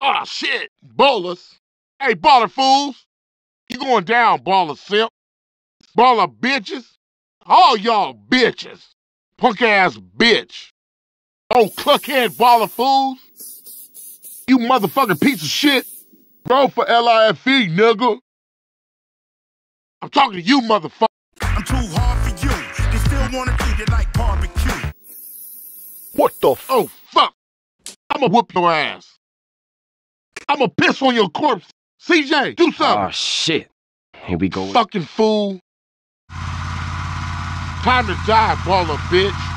Oh shit, ballers. Hey, baller fools. You going down, baller simp. Baller bitches. All y'all bitches. Punk ass bitch. Oh, cluckhead baller fools. You motherfucking piece of shit. Roll for LIFE, nigga. I'm talking to you, motherfucker. I'm too hard for you. They still wanna eat it like barbecue. What the? F oh, fuck. I'ma whoop your ass. I'ma piss on your corpse. CJ, do oh, something. Oh, shit. Here we go. Fucking fool. Time to die, baller bitch.